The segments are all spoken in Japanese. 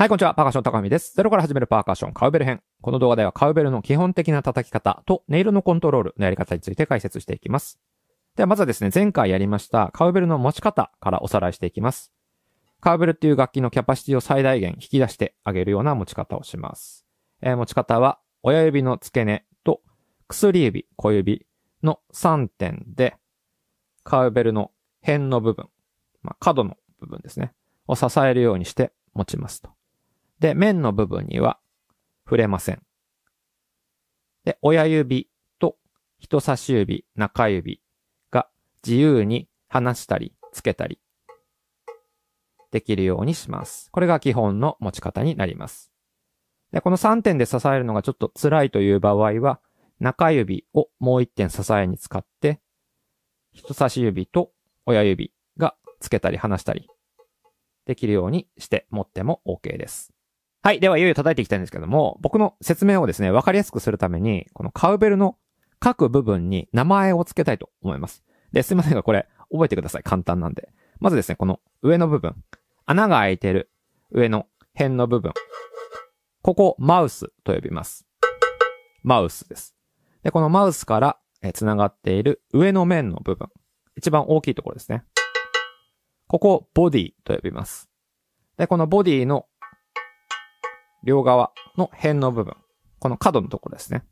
はい、こんにちは。パーカッション高見です。ゼロから始めるパーカッションカウベル編。この動画ではカウベルの基本的な叩き方と音色のコントロールのやり方について解説していきます。では、まずはですね、前回やりましたカウベルの持ち方からおさらいしていきます。カウベルっていう楽器のキャパシティを最大限引き出してあげるような持ち方をします。えー、持ち方は、親指の付け根と薬指、小指の3点で、カウベルの辺の部分、まあ、角の部分ですね、を支えるようにして持ちますと。で、面の部分には触れません。で、親指と人差し指、中指が自由に離したり、つけたり、できるようにします。これが基本の持ち方になります。で、この3点で支えるのがちょっと辛いという場合は、中指をもう1点支えに使って、人差し指と親指がつけたり離したりできるようにして持っても OK です。はい。では、いよいよ叩いていきたいんですけども、僕の説明をですね、わかりやすくするために、このカウベルの各部分に名前を付けたいと思います。で、すいませんが、これ、覚えてください。簡単なんで。まずですね、この上の部分。穴が開いてる上の辺の部分。ここ、マウスと呼びます。マウスです。で、このマウスからえ繋がっている上の面の部分。一番大きいところですね。ここ、ボディと呼びます。で、このボディの両側の辺の部分、この角のところですね。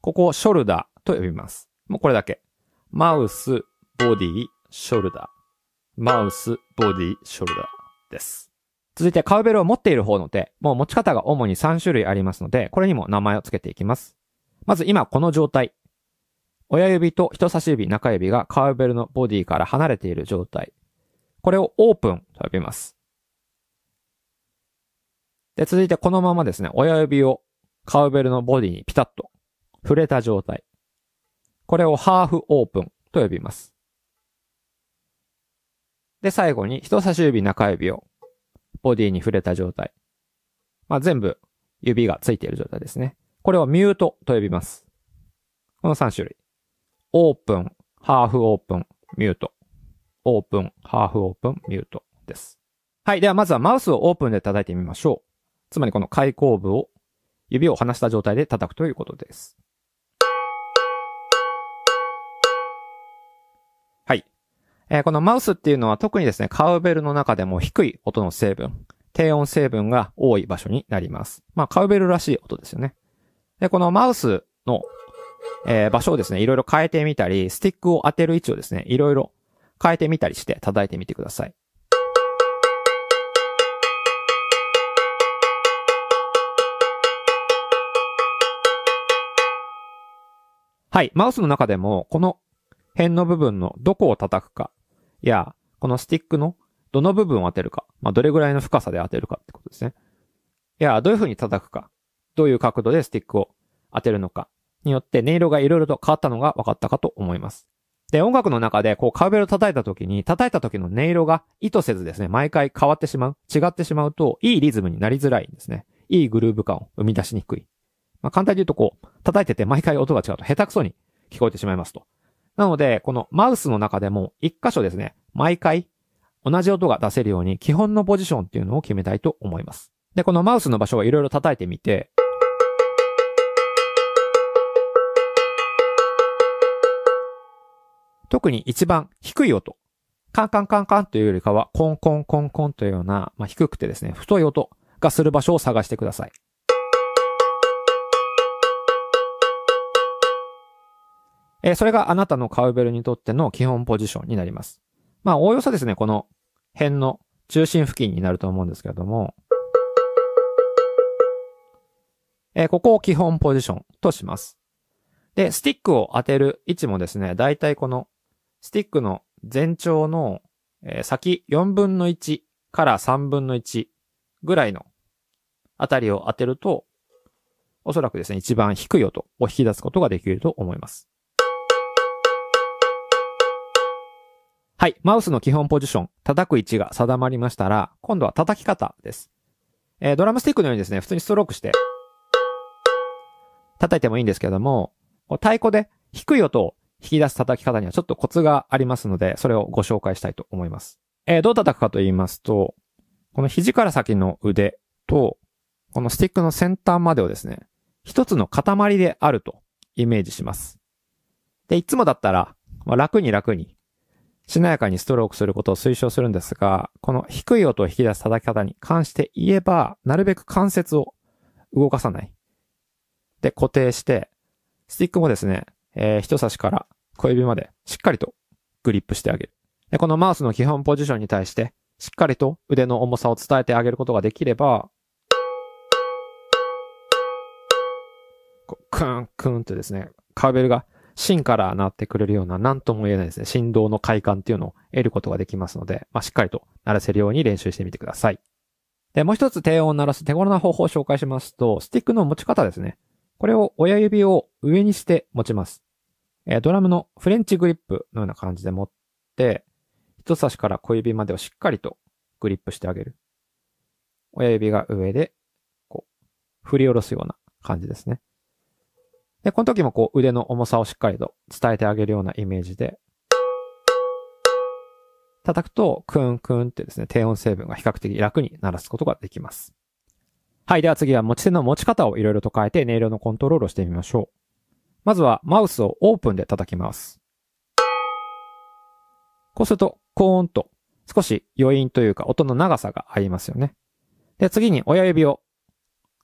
ここをショルダーと呼びます。もうこれだけ。マウス、ボディ、ショルダー。マウス、ボディ、ショルダーです。続いてカウベルを持っている方の手。もう持ち方が主に3種類ありますので、これにも名前を付けていきます。まず今この状態。親指と人差し指、中指がカウベルのボディから離れている状態。これをオープンと呼びます。で、続いてこのままですね、親指をカウベルのボディにピタッと触れた状態。これをハーフオープンと呼びます。で、最後に人差し指中指をボディに触れた状態。まあ、全部指がついている状態ですね。これをミュートと呼びます。この3種類。オープン、ハーフオープン、ミュート。オープン、ハーフオープン、ミュートです。はい。ではまずはマウスをオープンで叩いてみましょう。つまりこの開口部を指を離した状態で叩くということです。はい。えー、このマウスっていうのは特にですね、カウベルの中でも低い音の成分、低音成分が多い場所になります。まあ、カウベルらしい音ですよね。で、このマウスの、えー、場所をですね、いろいろ変えてみたり、スティックを当てる位置をですね、いろいろ変えてみたりして叩いてみてください。はい、マウスの中でも、この辺の部分のどこを叩くか、や、このスティックのどの部分を当てるか、まあ、どれぐらいの深さで当てるかってことですね。いや、どういう風に叩くか、どういう角度でスティックを当てるのか、によって音色が色々と変わったのが分かったかと思います。で、音楽の中でこうカーベルを叩いた時に、叩いた時の音色が意図せずですね、毎回変わってしまう、違ってしまうと、いいリズムになりづらいんですね。いいグルーヴ感を生み出しにくい。まあ、簡単に言うとこう、叩いてて毎回音が違うと下手くそに聞こえてしまいますと。なので、このマウスの中でも一箇所ですね、毎回同じ音が出せるように基本のポジションっていうのを決めたいと思います。で、このマウスの場所をいろいろ叩いてみて、特に一番低い音。カンカンカンカンというよりかは、コンコンコンコンというような、まあ、低くてですね、太い音がする場所を探してください。えー、それがあなたのカウベルにとっての基本ポジションになります。まあ、おおよそですね、この辺の中心付近になると思うんですけれども、えー、ここを基本ポジションとします。で、スティックを当てる位置もですね、だいたいこのスティックの全長の、えー、先4分の1から3分の1ぐらいのあたりを当てると、おそらくですね、一番低い音を引き出すことができると思います。はい。マウスの基本ポジション、叩く位置が定まりましたら、今度は叩き方です。えー、ドラムスティックのようにですね、普通にストロークして、叩いてもいいんですけども、太鼓で低い音を引き出す叩き方にはちょっとコツがありますので、それをご紹介したいと思います。えー、どう叩くかと言いますと、この肘から先の腕と、このスティックの先端までをですね、一つの塊であるとイメージします。で、いつもだったら、まあ、楽に楽にしなやかにストロークすることを推奨するんですが、この低い音を引き出す叩き方に関して言えば、なるべく関節を動かさない。で、固定して、スティックもですね、えー、人差しから小指までしっかりとグリップしてあげる。で、このマウスの基本ポジションに対して、しっかりと腕の重さを伝えてあげることができれば、クーン、クーンてですね、カーベルが芯からなってくれるような何とも言えないですね、振動の快感っていうのを得ることができますので、まあ、しっかりと鳴らせるように練習してみてください。で、もう一つ低音を鳴らす手頃な方法を紹介しますと、スティックの持ち方ですね。これを親指を上にして持ちます。えドラムのフレンチグリップのような感じで持って、人差しから小指までをしっかりとグリップしてあげる。親指が上で、こう、振り下ろすような感じですね。で、この時もこう腕の重さをしっかりと伝えてあげるようなイメージで、叩くと、クンクンってですね、低音成分が比較的楽に鳴らすことができます。はい。では次は持ち手の持ち方をいろいろと変えて音色のコントロールをしてみましょう。まずはマウスをオープンで叩きます。こうすると、コーンと少し余韻というか音の長さが入りますよね。で、次に親指を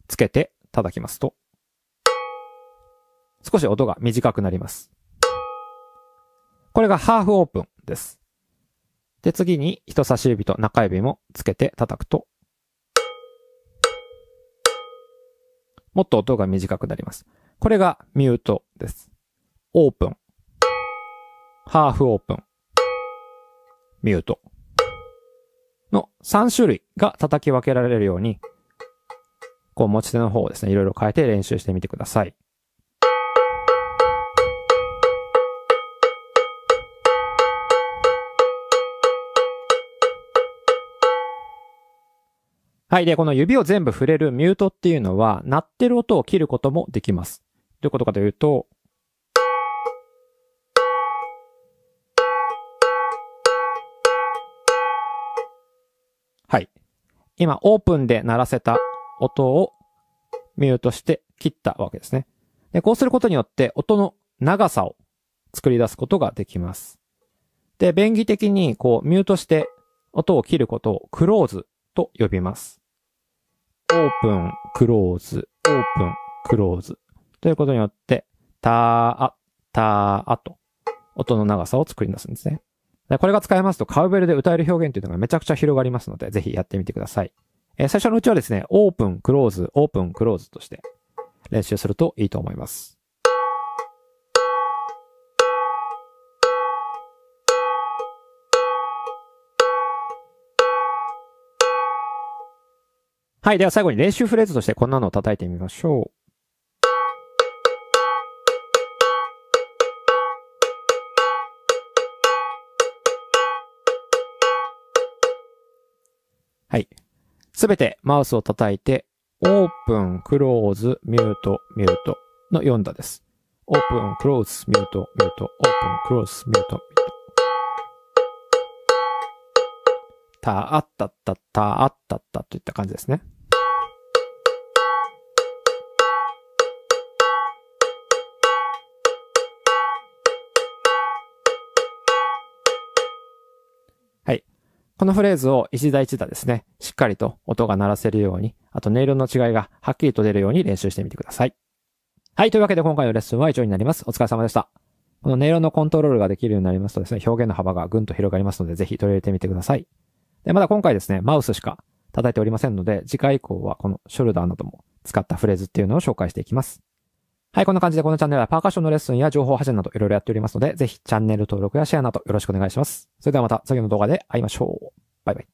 つけて叩きますと。少し音が短くなります。これがハーフオープンです。で、次に人差し指と中指もつけて叩くと、もっと音が短くなります。これがミュートです。オープン。ハーフオープン。ミュート。の3種類が叩き分けられるように、こう持ち手の方をですね、いろいろ変えて練習してみてください。はい。で、この指を全部触れるミュートっていうのは、鳴ってる音を切ることもできます。どういうことかというと、はい。今、オープンで鳴らせた音をミュートして切ったわけですね。で、こうすることによって音の長さを作り出すことができます。で、便宜的にこうミュートして音を切ることをクローズと呼びます。オープン、クローズ、オープン、クローズ。ということによって、たーあ、たーあと、音の長さを作り出すんですね。で、これが使えますと、カウベルで歌える表現というのがめちゃくちゃ広がりますので、ぜひやってみてください。えー、最初のうちはですね、オープン、クローズ、オープン、クローズとして練習するといいと思います。はい。では最後に練習フレーズとしてこんなのを叩いてみましょう。はい。すべてマウスを叩いて、オープン、クローズ、ミュート、ミュートの4打です。オープン、クローズ、ミュート、ミュート、オープン、クローズ、ミュート、ミュート。たあったったたあったったといった感じですね。このフレーズを一打一打ですね、しっかりと音が鳴らせるように、あと音色の違いがはっきりと出るように練習してみてください。はい、というわけで今回のレッスンは以上になります。お疲れ様でした。この音色のコントロールができるようになりますとですね、表現の幅がぐんと広がりますので、ぜひ取り入れてみてください。で、まだ今回ですね、マウスしか叩いておりませんので、次回以降はこのショルダーなども使ったフレーズっていうのを紹介していきます。はい、こんな感じでこのチャンネルはパーカッションのレッスンや情報発信などいろいろやっておりますので、ぜひチャンネル登録やシェアなどよろしくお願いします。それではまた次の動画で会いましょう。バイバイ。